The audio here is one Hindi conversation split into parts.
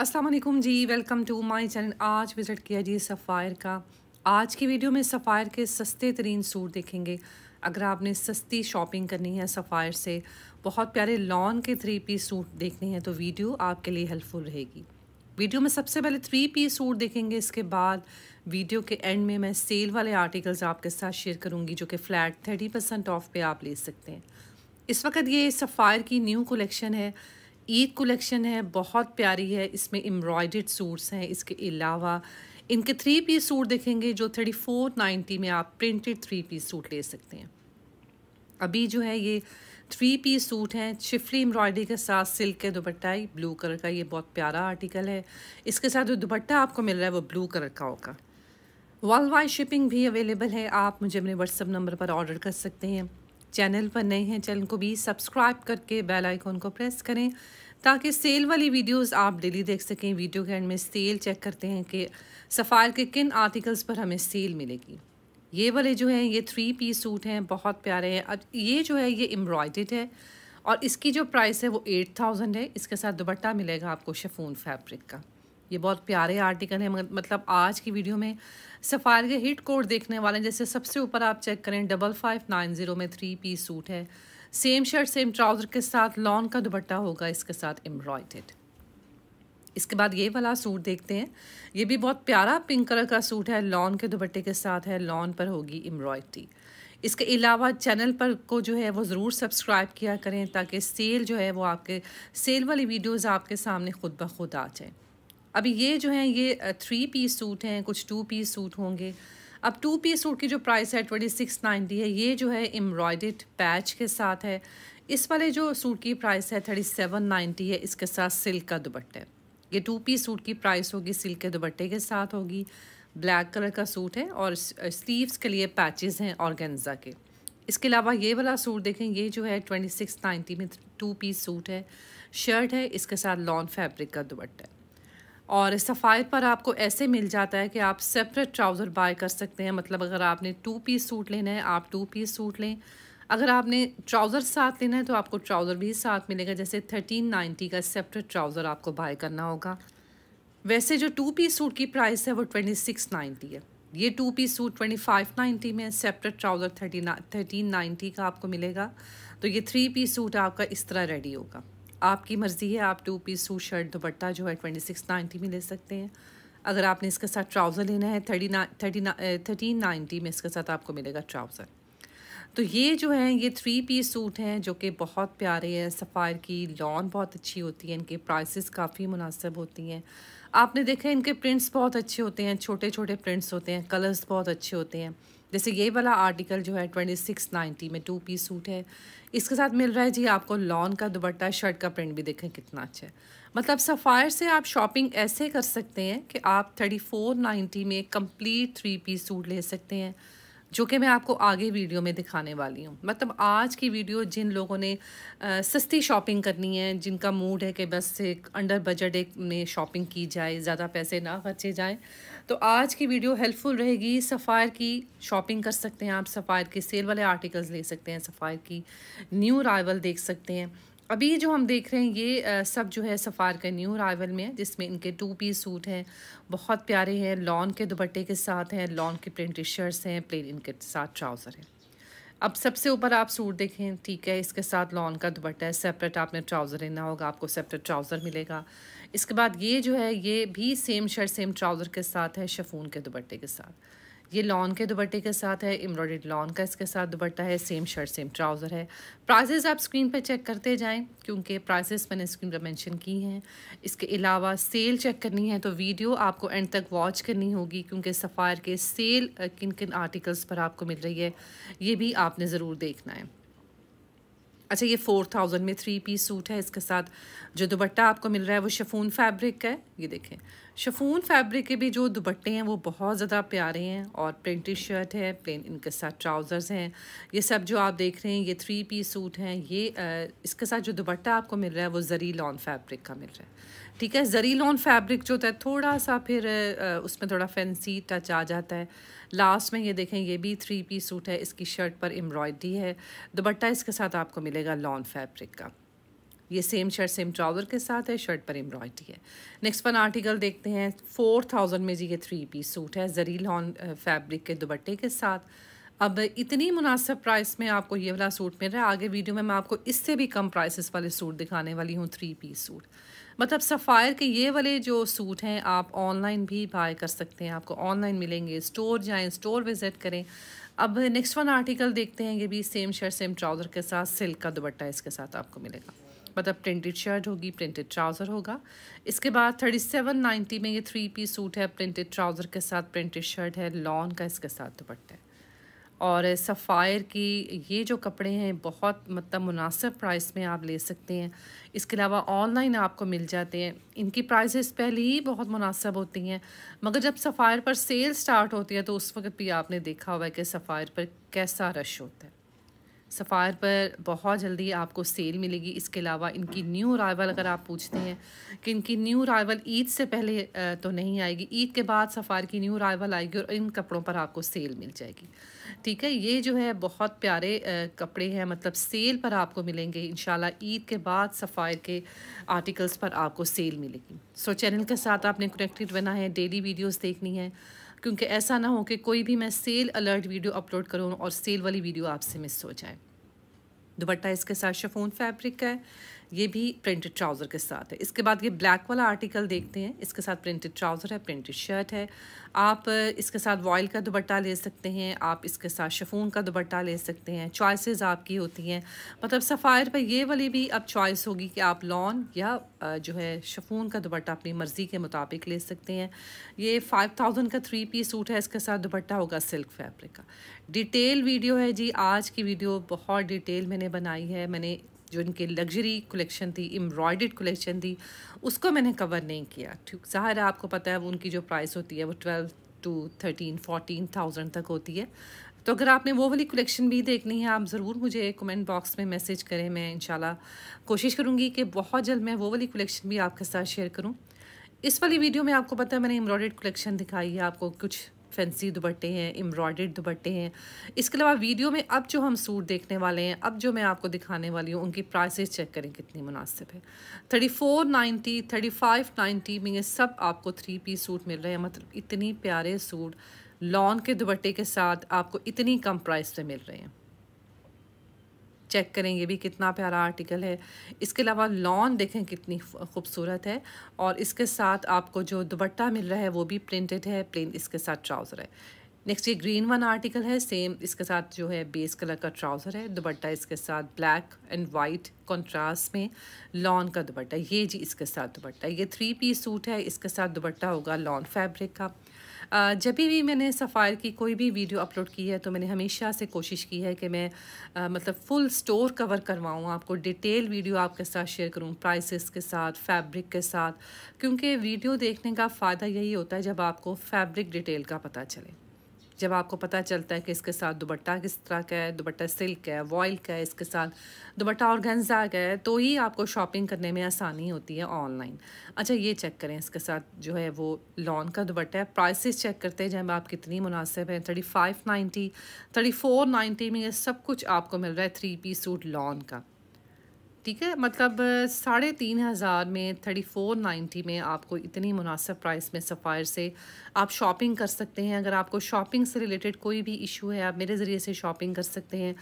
अस्सलाम वालेकुम जी वेलकम टू माय चैनल आज विज़िट किया जी सफ़ायर का आज की वीडियो में सफ़ायर के सस्ते तरीन सूट देखेंगे अगर आपने सस्ती शॉपिंग करनी है सफ़ायर से बहुत प्यारे लॉन के थ्री पीस सूट देखने हैं तो वीडियो आपके लिए हेल्पफुल रहेगी वीडियो में सबसे पहले थ्री पीस सूट देखेंगे इसके बाद वीडियो के एंड में मैं सेल वाले आर्टिकल्स आपके साथ शेयर करूँगी जो कि फ़्लैट थर्टी परसेंट ऑफ पे आप ले सकते हैं इस वक्त ये सफ़ायर की न्यू कलेक्शन है ईद कलेक्शन है बहुत प्यारी है इसमें एम्ब्रॉयड सूट्स हैं इसके अलावा इनके थ्री पीस सूट देखेंगे जो थर्टी फोर नाइन्टी में आप प्रिंटेड थ्री पीस सूट ले सकते हैं अभी जो है ये थ्री पीस सूट हैं शिफली एम्ब्रॉयडरी के साथ सिल्क के दुपट्टा ही ब्लू कलर का ये बहुत प्यारा आर्टिकल है इसके साथ जो दुपट्टा आपको मिल रहा है वो ब्लू कलर का होगा वर्ल्ड वाइड शिपिंग भी अवेलेबल है आप मुझे अपने व्हाट्सअप नंबर पर ऑर्डर कर सकते हैं चैनल पर नए हैं चैनल को भी सब्सक्राइब करके बेल आइकॉन को प्रेस करें ताकि सेल वाली वीडियोस आप डेली देख सकें वीडियो के एंड में सेल चेक करते हैं कि सफ़ायर के किन आर्टिकल्स पर हमें सेल मिलेगी ये वाले जो हैं ये थ्री पीस सूट हैं बहुत प्यारे हैं अब ये जो है ये एम्ब्रॉयड है और इसकी जो प्राइस है वो एट थाउजेंड है इसके साथ दुपट्टा मिलेगा आपको शफून फैब्रिक का ये बहुत प्यारे आर्टिकल है मतलब आज की वीडियो में सफ़ार के हिट कोड देखने वाले हैं जैसे सबसे ऊपर आप चेक करें डबल फाइव नाइन ज़ीरो में थ्री पीस सूट है सेम शर्ट सेम ट्राउज़र के साथ लॉन का दुपट्टा होगा इसके साथ एम्ब्रॉयडेड इसके बाद ये वाला सूट देखते हैं ये भी बहुत प्यारा पिंक कलर का सूट है लॉन के दुपट्टे के साथ है लॉन पर होगी एम्ब्रॉयडरी इसके अलावा चैनल पर को जो है वो ज़रूर सब्सक्राइब किया करें ताकि सेल जो है वो आपके सेल वाली वीडियोज़ आपके सामने खुद ब खुद आ जाएँ अभी ये जो है ये थ्री पीस सूट हैं कुछ टू पीस सूट होंगे अब टू पीस सूट की जो प्राइस है ट्वेंटी सिक्स नाइन्टी है ये जो है एम्ब्रॉयडेड पैच के साथ है इस वाले जो सूट की प्राइस है थर्टी सेवन नाइन्टी है इसके साथ सिल्क का दुपट्टा है ये टू पीस सूट की प्राइस होगी सिल्क के दुपट्टे के साथ होगी ब्लैक कलर का सूट है और स्लीव्स के लिए पैचेज हैं ऑर्गेन्जा के इसके अलावा ये वाला सूट देखें ये जो है ट्वेंटी सिक्स नाइन्टी में टू पीस सूट है शर्ट है इसके साथ लॉन फैब्रिक का दुपट्टा है और सफ़ायर पर आपको ऐसे मिल जाता है कि आप सेपरेट ट्राउज़र बाय कर सकते हैं मतलब अगर आपने टू पीस सूट लेना है आप टू पीस सूट लें अगर आपने ट्राउज़र साथ लेना है तो आपको ट्राउज़र भी साथ मिलेगा जैसे थर्टीन नाइन्टी का सेपरेट ट्राउज़र आपको बाय करना होगा वैसे जो टू पीस सूट की प्राइस है वो ट्वेंटी सिक्स नाइन्टी है ये two piece suit twenty five ninety में separate trouser thirty thirteen ninety का आपको मिलेगा तो ये थ्री पीस सूट आपका इस तरह रेडी होगा आपकी मर्ज़ी है आप two piece suit shirt dupatta जो है ट्वेंटी सिक्स नाइन्टी में ले सकते हैं अगर आपने इसके साथ ट्राउज़र लेना है थर्टी ना थर्टी ना थर्टीन नाइन्टी में इसके साथ आपको मिलेगा ट्राउज़र तो ये जो है ये थ्री पीस सूट हैं जो कि बहुत प्यारे हैं सफ़ार की लॉन बहुत अच्छी होती है इनके प्राइसेस काफ़ी मुनासिब होती हैं आपने देखा इनके प्रिंट्स बहुत अच्छे होते हैं छोटे छोटे प्रिंट्स होते हैं कलर्स बहुत अच्छे होते हैं जैसे ये वाला आर्टिकल जो है ट्वेंटी सिक्स नाइन्टी में टू पीस सूट है इसके साथ मिल रहा है जी आपको लॉन का दुबट्टा शर्ट का प्रिंट भी देखें कितना अच्छा है मतलब सफ़ायर से आप शॉपिंग ऐसे कर सकते हैं कि आप थर्टी फोर नाइन्टी में कंप्लीट थ्री पीस सूट ले सकते हैं जो कि मैं आपको आगे वीडियो में दिखाने वाली हूँ मतलब आज की वीडियो जिन लोगों ने आ, सस्ती शॉपिंग करनी है जिनका मूड है कि बस एक अंडर बजट एक में शॉपिंग की जाए ज़्यादा पैसे ना खर्चे जाएँ तो आज की वीडियो हेल्पफुल रहेगी सफ़ायर की शॉपिंग कर सकते हैं आप सफ़ायर के सेल वाले आर्टिकल्स ले सकते हैं सफ़ायर की न्यू राइवल देख सकते हैं अभी जो हम देख रहे हैं ये सब जो है सफ़ार का न्यू राइवल में है जिसमें इनके टू पीस सूट हैं बहुत प्यारे हैं लॉन के दुपट्टे के साथ हैं लॉन की प्रिंटेड शर्ट्स हैं प्लेन इनके साथ ट्राउज़र हैं अब सबसे ऊपर आप सूट देखें ठीक है इसके साथ लॉन का दुपट्टा है सेपरेट आपने ट्राउज़र लेना होगा आपको सेपरेट ट्राउज़र मिलेगा इसके बाद ये जो है ये भी सेम शर्ट सेम ट्राउज़र के साथ है शफून के दुपट्टे के साथ ये लॉन के दुपट्टे के साथ है एम्ब्रॉयड लॉन का इसके साथ दुपट्टा है सेम शर्ट सेम ट्राउज़र है प्राइजेज़ आप स्क्रीन पर चेक करते जाएं क्योंकि प्राइजेज़ मैंने स्क्रीन पर मेंशन की हैं इसके अलावा सेल चेक करनी है तो वीडियो आपको एंड तक वॉच करनी होगी क्योंकि सफ़ायर के सेल किन किन आर्टिकल्स पर आपको मिल रही है ये भी आपने ज़रूर देखना है अच्छा ये फोर थाउजेंड में थ्री पीस सूट है इसके साथ जो दुपट्टा आपको मिल रहा है वो शफून फैब्रिक का है ये देखें शफून फैब्रिक के भी जो दुपट्टे हैं वो बहुत ज़्यादा प्यारे हैं और प्रिंटेड शर्ट है प्लेन इनके साथ ट्राउज़र्स हैं ये सब जो आप देख रहे हैं ये थ्री पीस सूट हैं ये आ, इसके साथ जो दुपट्टा आपको मिल रहा है वो ज़री लॉन फैब्रिक का मिल रहा है ठीक है ज़री लोन फैब्रिक जो होता है थोड़ा सा फिर उसमें थोड़ा फैंसी टच आ जाता है लास्ट में ये देखें ये भी थ्री पीस सूट है इसकी शर्ट पर एम्ब्रॉयडरी है दुपट्टा इसके साथ आपको मिलेगा लॉन फैब्रिक का ये सेम शर्ट सेम ट्राउज़र के साथ है शर्ट पर एम्ब्रॉयडरी है नेक्स्ट वन आर्टिकल देखते हैं फोर थाउजेंड में जी ये थ्री पीस सूट है जरी लॉन फैब्रिक के दुपट्टे के साथ अब इतनी मुनासिब प्राइस में आपको ये वाला सूट मिल रहा है आगे वीडियो में मैं आपको इससे भी कम प्राइसेस वाले सूट दिखाने वाली हूँ थ्री पीस सूट मतलब सफ़ायर के ये वाले जो सूट हैं आप ऑनलाइन भी बाय कर सकते हैं आपको ऑनलाइन मिलेंगे स्टोर जाएं स्टोर विज़िट करें अब नेक्स्ट वन आर्टिकल देखते हैं ये भी सेम शर्ट सेम ट्राउज़र के साथ सिल्क का दुपट्टा इसके साथ आपको मिलेगा मतलब प्रिंटेड शर्ट होगी प्रिंटेड ट्राउज़र होगा इसके बाद थर्टी सेवन नाइन्टी में ये थ्री पीस सूट है प्रिंटेड ट्राउज़र के साथ प्रिंटेड शर्ट है लॉन का इसके साथ दुपट्टा है और सफ़ायर की ये जो कपड़े हैं बहुत मतलब मुनासिब प्राइस में आप ले सकते हैं इसके अलावा ऑनलाइन आपको मिल जाते हैं इनकी प्राइसेस पहले ही बहुत मुनासिब होती हैं मगर जब सफ़ायर पर सेल स्टार्ट होती है तो उस वक्त भी आपने देखा हुआ है कि सफ़ायर पर कैसा रश होता है सफ़ार पर बहुत जल्दी आपको सेल मिलेगी इसके अलावा इनकी न्यू अराइवल अगर आप पूछते हैं कि इनकी न्यू अराइवल ईद से पहले तो नहीं आएगी ईद के बाद सफ़ार की न्यू अराइवल आएगी और इन कपड़ों पर आपको सेल मिल जाएगी ठीक है ये जो है बहुत प्यारे कपड़े हैं मतलब सेल पर आपको मिलेंगे इन ईद के बाद सफ़ार के आर्टिकल्स पर आपको सेल मिलेगी सो चैनल के साथ आपने कनेक्टेड बना है डेली वीडियोज़ देखनी है क्योंकि ऐसा ना हो कि कोई भी मैं सेल अलर्ट वीडियो अपलोड करूँ और सेल वाली वीडियो आपसे मिस हो जाए दुपट्टा इसके साथ शफोन फैब्रिक का है ये भी प्रिंटेड ट्राउज़र के साथ है इसके बाद ये ब्लैक वाला आर्टिकल देखते हैं इसके साथ प्रिंटेड ट्राउज़र है प्रिंटेड शर्ट है आप इसके साथ वॉयल का दुपट्टा ले सकते हैं आप इसके साथ शफून का दुपट्टा ले सकते हैं चॉइसेस आपकी होती हैं मतलब सफ़ायर पर ये वाली भी अब चॉइस होगी कि आप लॉन या जो है शफून का दुपट्टा अपनी मर्ज़ी के मुताबिक ले सकते हैं ये फाइव थाउजेंड का थ्री पीस सूट है इसके साथ दुबट्टा होगा सिल्क फैब्रिक का डिटेल वीडियो है जी आज की वीडियो बहुत डिटेल मैंने बनाई है मैंने जो इनके लग्जरी कलेक्शन थी एम्ब्रॉयड कलेक्शन थी उसको मैंने कवर नहीं किया ठीक ज़ाहिर है आपको पता है वो उनकी जो प्राइस होती है वो twelve to thirteen fourteen thousand तक होती है तो अगर आपने वो वाली कलेक्शन भी देखनी है आप ज़रूर मुझे कमेंट बॉक्स में मैसेज करें मैं इन कोशिश करूँगी कि बहुत जल्द मैं वो वाली कलेक्शन भी आपके साथ शेयर करूँ इस वाली वीडियो में आपको पता है मैंने एम्ब्रॉयड कलेक्शन दिखाई है आपको कुछ फैंसी दुपट्टे हैं एम्ब्रॉयडर्ड दुपट्टे हैं इसके अलावा वीडियो में अब जो हम सूट देखने वाले हैं अब जो मैं आपको दिखाने वाली हूँ उनकी प्राइसेस चेक करें कितनी मुनासिब है thirty four ninety thirty five ninety में ये सब आपको थ्री पी सूट मिल रहे हैं मतलब इतनी प्यारे सूट लॉन के दुपट्टे के साथ आपको इतनी कम प्राइस पर मिल रहे हैं चेक करेंगे भी कितना प्यारा आर्टिकल है इसके अलावा लॉन देखें कितनी खूबसूरत है और इसके साथ आपको जो दुपट्टा मिल रहा है वो भी प्रिंटेड है प्लेन इसके साथ ट्राउज़र है नेक्स्ट ये ग्रीन वन आर्टिकल है सेम इसके साथ जो है बेस कलर का ट्राउज़र है दुपट्टा इसके साथ ब्लैक एंड वाइट कंट्रास्ट में लॉन का दुपट्टा ये जी इसके साथ दुपट्टा ये थ्री पीस सूट है इसके साथ दुपट्टा होगा लॉन फैब्रिक का जब भी मैंने सफ़ायर की कोई भी वीडियो अपलोड की है तो मैंने हमेशा से कोशिश की है कि मैं आ, मतलब फुल स्टोर कवर करवाऊँ आपको डिटेल वीडियो आपके साथ शेयर करूँ प्राइसेस के साथ फैब्रिक के साथ क्योंकि वीडियो देखने का फ़ायदा यही होता है जब आपको फैब्रिक डिटेल का पता चले जब आपको पता चलता है कि इसके साथ दुबट्टा किस तरह का है दुबट्टा सिल्क है वॉइल का है इसके साथ दुबट्टा और घंजा का है तो ही आपको शॉपिंग करने में आसानी होती है ऑनलाइन अच्छा ये चेक करें इसके साथ जो है वो लॉन का दुपट्टा है प्राइसेस चेक करते हैं जब आप कितनी मुनासिब है thirty five ninety thirty four ninety में ये सब कुछ आपको मिल रहा है थ्री पी सूट लॉन का ठीक है मतलब साढ़े तीन हज़ार में थर्टी फोर नाइन्टी में आपको इतनी मुनासब प्राइस में सफ़ायर से आप शॉपिंग कर सकते हैं अगर आपको शॉपिंग से रिलेटेड कोई भी इशू है आप मेरे ज़रिए से शॉपिंग कर सकते हैं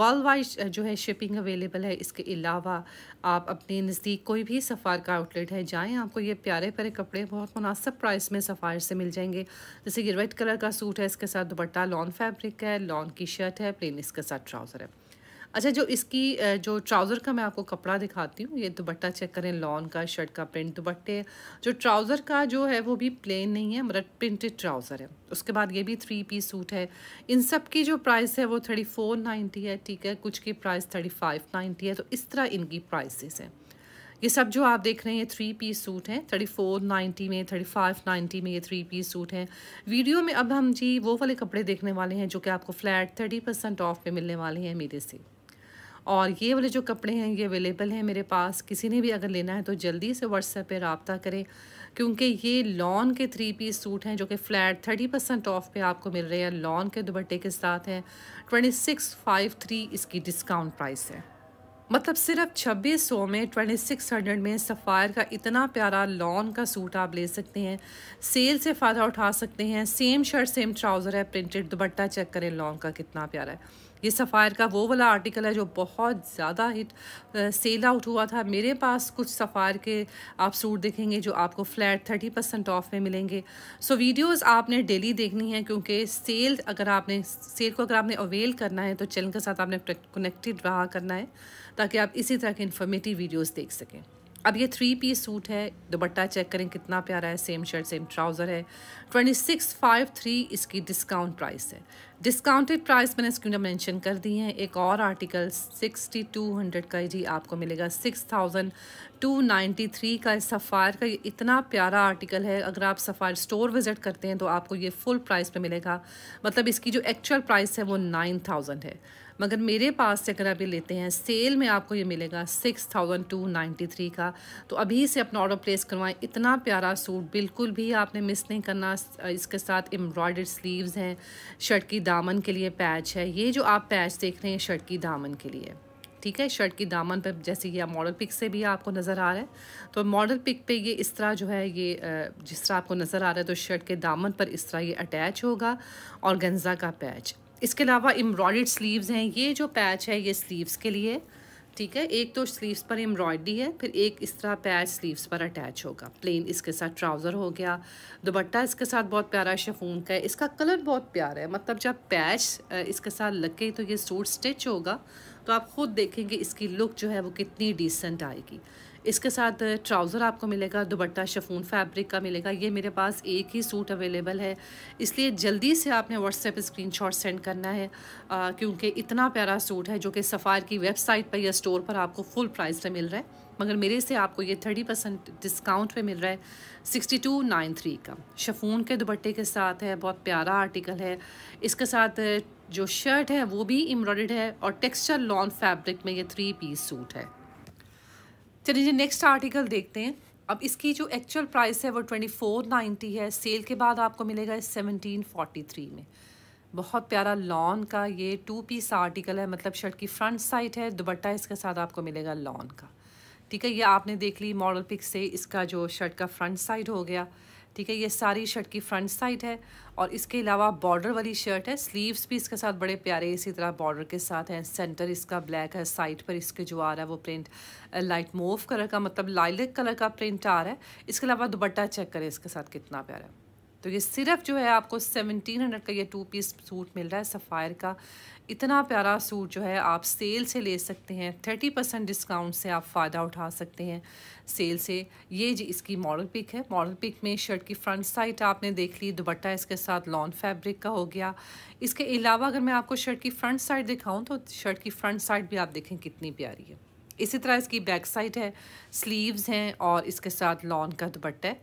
वर्ल्ड वाइज जो है शिपिंग अवेलेबल है इसके अलावा आप अपने नज़दीक कोई भी सफ़ार का आउटलेट है जाएँ आपको ये प्यारे प्यारे कपड़े बहुत मुनासब प्राइस में सफ़ायर से मिल जाएंगे जैसे कि रेड कलर का सूट है इसके साथ दुपट्टा लॉन फैब्रिक है लॉन की शर्ट है प्लेन इसके साथ ट्राउज़र है अच्छा जो इसकी जो ट्राउज़र का मैं आपको कपड़ा दिखाती हूँ ये दुपट्टा चेक करें लॉन का शर्ट का प्रिंट दुपट्टे जो ट्राउज़र का जो है वो भी प्लेन नहीं है मगर मतलब प्रिंटेड ट्राउज़र है उसके बाद ये भी थ्री पीस सूट है इन सब की जो प्राइस है वो थर्टी फोर नाइन्टी है ठीक है कुछ की प्राइस थर्टी फाइव नाइन्टी है तो इस तरह इनकी प्राइसेस हैं ये सब जो आप देख रहे हैं ये थ्री पीस सूट हैं थर्टी फोर नाइन्टी में थर्टी फाइव नाइन्टी में ये थ्री पीस सूट हैं वीडियो में अब हम जी वो वाले कपड़े देखने वाले हैं जो कि आपको फ्लैट थर्टी परसेंट ऑफ पे मिलने वाले हैं मेरे से और ये वाले जो कपड़े हैं ये अवेलेबल हैं मेरे पास किसी ने भी अगर लेना है तो जल्दी से व्हाट्सएप पर रबता करें क्योंकि ये लॉन के थ्री पीस सूट हैं जो कि फ़्लैट थर्टी परसेंट ऑफ पे आपको मिल रहे हैं लॉन के दुपट्टे के साथ हैं ट्वेंटी सिक्स फाइव थ्री इसकी डिस्काउंट प्राइस है मतलब सिर्फ छब्बीस सौ में ट्वेंटी सिक्स हंड्रेड में सफ़ायर का इतना प्यारा लॉन का सूट आप ले सकते हैं सेल से फ़ायदा उठा सकते हैं सेम शर्ट सेम ट्राउज़र है प्रिंटेड दुपट्टा चेक करें लॉन का कितना प्यारा है ये सफ़ायर का वो वाला आर्टिकल है जो बहुत ज़्यादा हिट सेल आउट हुआ था मेरे पास कुछ सफ़ायर के आप सूट देखेंगे जो आपको फ्लैट थर्टी परसेंट ऑफ में मिलेंगे सो so, वीडियोस आपने डेली देखनी है क्योंकि सेल अगर आपने सेल को अगर आपने अवेल करना है तो चैनल के साथ आपने कनेक्टेड रहा करना है ताकि आप इसी तरह के इन्फॉर्मेटिव वीडियोज़ देख सकें अब ये थ्री पीस सूट है दुपट्टा चेक करें कितना प्यारा है सेम शर्ट सेम ट्राउज़र है ट्वेंटी सिक्स फाइव थ्री इसकी डिस्काउंट प्राइस है डिस्काउंटेड प्राइस मैंने स्क्रीन मेंशन कर दी है एक और आर्टिकल सिक्सटी टू हंड्रेड का जी आपको मिलेगा six thousand two ninety three का सफ़ार का ये इतना प्यारा आर्टिकल है अगर आप सफ़ार स्टोर विज़िट करते हैं तो आपको ये फुल प्राइस पर मिलेगा मतलब इसकी जो एक्चुअल प्राइस है वो नाइन थाउजेंड है मगर मेरे पास से अगर आप ये लेते हैं सेल में आपको ये मिलेगा six thousand two ninety three का तो अभी से अपना ऑर्डर प्लेस करवाएं इतना प्यारा सूट बिल्कुल भी आपने मिस नहीं करना इसके साथ एम्ब्रॉयडर्ड स्लीव्स हैं शर्ट की दामन के लिए पैच है ये जो आप पैच देख रहे हैं शर्ट की दामन के लिए ठीक है शर्ट की दामन पर जैसे ये मॉडल पिक से भी आपको नज़र आ रहा है तो मॉडल पिक पे ये इस तरह जो है ये जिस तरह आपको नज़र आ रहा है तो शर्ट के दामन पर इस तरह ये अटैच होगा और गंजा का पैच इसके अलावा एम्ब्रॉयड स्लीव्स हैं ये जो पैच है ये स्लीव्स के लिए ठीक है एक तो स्लीव्स पर एम्ब्रॉयडरी है फिर एक इस तरह पैच स्लीव्स पर अटैच होगा प्लेन इसके साथ ट्राउज़र हो गया दुपट्टा इसके साथ बहुत प्यारा शफून का है इसका कलर बहुत प्यारा है मतलब जब पैच इसके साथ लग तो ये सूट स्टिच होगा तो आप ख़ुद देखेंगे इसकी लुक जो है वो कितनी डिसेंट आएगी इसके साथ ट्राउज़र आपको मिलेगा दुबट्टा शफून फैब्रिक का मिलेगा ये मेरे पास एक ही सूट अवेलेबल है इसलिए जल्दी से आपने व्हाट्सएप स्क्रीनशॉट सेंड करना है क्योंकि इतना प्यारा सूट है जो कि सफ़ार की वेबसाइट पर या स्टोर पर आपको फुल प्राइस पर मिल रहा है मगर मेरे से आपको ये थर्टी परसेंट डिस्काउंट पे मिल रहा है सिक्सटी टू नाइन थ्री का शफून के दुपट्टे के साथ है बहुत प्यारा आर्टिकल है इसके साथ जो शर्ट है वो भी एम्ब्रॉयड है और टेक्सचर लॉन फैब्रिक में ये थ्री पीस सूट है चलिए नेक्स्ट आर्टिकल देखते हैं अब इसकी जो एक्चुअल प्राइस है वो ट्वेंटी फोर नाइन्टी है सेल के बाद आपको मिलेगा सेवनटीन फोर्टी थ्री में बहुत प्यारा लॉन का ये टू पीस आर्टिकल है मतलब शर्ट की फ्रंट साइड है दुबट्टा इसके साथ आपको मिलेगा लॉन का ठीक है ये आपने देख ली मॉडल पिक से इसका जो शर्ट का फ्रंट साइड हो गया ठीक है ये सारी शर्ट की फ्रंट साइड है और इसके अलावा बॉर्डर वाली शर्ट है स्लीव्स भी इसके साथ बड़े प्यारे इसी तरह बॉर्डर के साथ हैं सेंटर इसका ब्लैक है साइड पर इसके जो आ रहा है वो प्रिंट लाइट मोव कलर का मतलब लाइलिक कलर का प्रिंट आ रहा है इसके अलावा दुपट्टा चेक करें इसके साथ कितना प्यारा है तो ये सिर्फ जो है आपको सेवनटीन हंड्रेड का ये टू पीस सूट मिल रहा है सफ़ायर का इतना प्यारा सूट जो है आप सेल से ले सकते हैं थर्टी परसेंट डिस्काउंट से आप फ़ायदा उठा सकते हैं सेल से ये जी इसकी मॉडल पिक है मॉडल पिक में शर्ट की फ्रंट साइड आपने देख ली दुपट्टा इसके साथ लॉन फैब्रिक का हो गया इसके अलावा अगर मैं आपको शर्ट की फ्रंट साइड दिखाऊँ तो शर्ट की फ्रंट साइड भी आप देखें कितनी प्यारी है इसी तरह इसकी बैक साइड है स्लीव्स हैं और इसके साथ लॉन का दुपट्टा है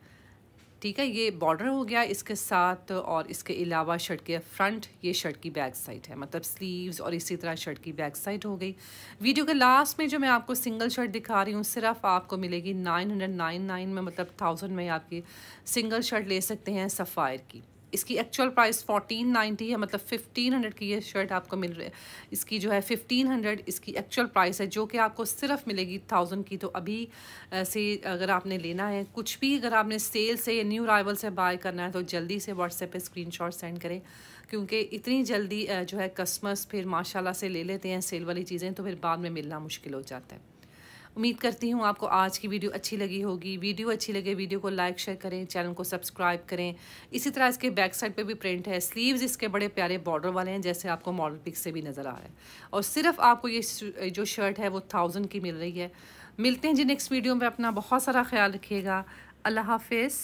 ठीक है ये बॉर्डर हो गया इसके साथ और इसके अलावा शर्ट के फ्रंट ये शर्ट की बैक साइड है मतलब स्लीव्स और इसी तरह शर्ट की बैक साइड हो गई वीडियो के लास्ट में जो मैं आपको सिंगल शर्ट दिखा रही हूँ सिर्फ आपको मिलेगी नाइन हंड्रेड नाइन नाइन में मतलब थाउजेंड में आपकी सिंगल शर्ट ले सकते हैं सफ़ायर की इसकी एक्चुअल प्राइस फोर्टीन नाइन्टी है मतलब फिफ्टीन हंड्रेड की ये शर्ट आपको मिल रही है इसकी जो है फिफ्टीन हंड्रेड इसकी एक्चुअल प्राइस है जो कि आपको सिर्फ मिलेगी थाउजेंड की तो अभी से अगर आपने लेना है कुछ भी अगर आपने सेल से या न्यू अराइवल से बाय करना है तो जल्दी से व्हाट्सएप पर स्क्रीन सेंड करें क्योंकि इतनी जल्दी जो है कस्टमर्स फिर माशाला से ले लेते हैं सेल वाली चीज़ें तो फिर बाद में मिलना मुश्किल हो जाता है उम्मीद करती हूँ आपको आज की वीडियो अच्छी लगी होगी वीडियो अच्छी लगे वीडियो को लाइक शेयर करें चैनल को सब्सक्राइब करें इसी तरह इसके बैक साइड पर भी प्रिंट है स्लीव्स इसके बड़े प्यारे बॉर्डर वाले हैं जैसे आपको मॉडल पिक से भी नज़र आ रहा है और सिर्फ आपको ये जो शर्ट है वो थाउजेंड की मिल रही है मिलते हैं जी नेक्स्ट वीडियो में अपना बहुत सारा ख्याल रखिएगा अल्लाह हाफिज़